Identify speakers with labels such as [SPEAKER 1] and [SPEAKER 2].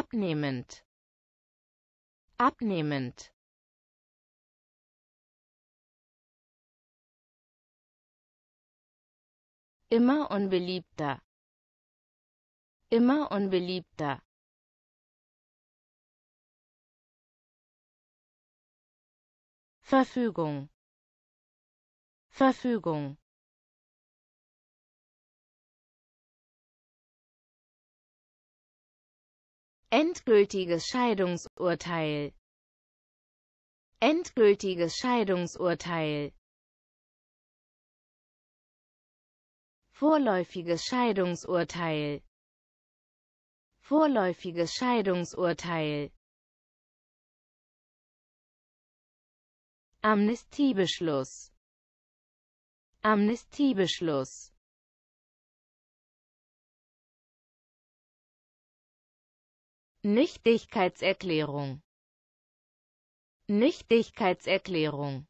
[SPEAKER 1] abnehmend abnehmend immer unbeliebter immer unbeliebter Verfügung Verfügung Endgültiges Scheidungsurteil. Endgültiges Scheidungsurteil. Vorläufiges Scheidungsurteil. Vorläufiges Scheidungsurteil. Amnestiebeschluss. Amnestiebeschluss Nichtigkeitserklärung Nichtigkeitserklärung